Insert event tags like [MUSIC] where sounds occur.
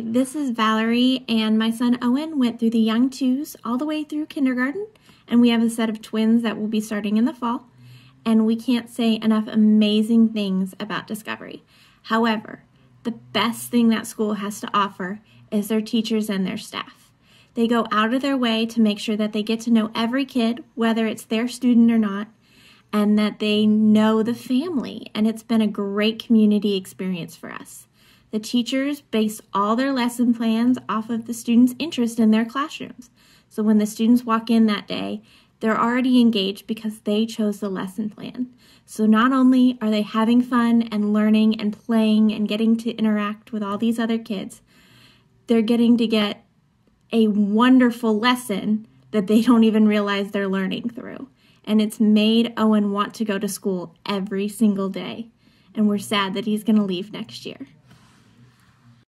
this is Valerie, and my son Owen went through the Young Twos all the way through kindergarten, and we have a set of twins that will be starting in the fall, and we can't say enough amazing things about Discovery. However, the best thing that school has to offer is their teachers and their staff. They go out of their way to make sure that they get to know every kid, whether it's their student or not, and that they know the family, and it's been a great community experience for us. The teachers base all their lesson plans off of the students' interest in their classrooms. So when the students walk in that day, they're already engaged because they chose the lesson plan. So not only are they having fun and learning and playing and getting to interact with all these other kids, they're getting to get a wonderful lesson that they [LAUGHS] don't even realize they're learning through. And it's made Owen want to go to school every single day. And we're sad that he's going to leave next year.